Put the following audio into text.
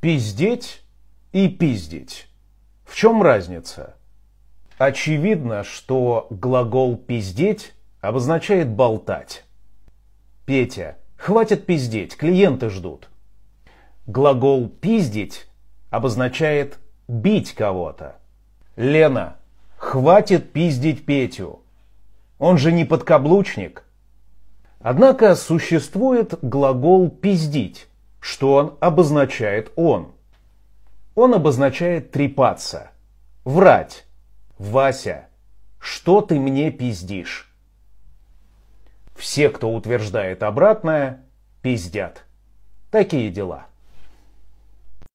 Пиздеть и пиздить. В чем разница? Очевидно, что глагол «пиздеть» обозначает «болтать». Петя, хватит пиздеть, клиенты ждут. Глагол «пиздить» обозначает «бить кого-то». Лена, хватит пиздить Петю. Он же не подкаблучник. Однако существует глагол «пиздить», что он обозначает он? Он обозначает трепаться, врать. Вася, что ты мне пиздишь? Все, кто утверждает обратное, пиздят. Такие дела.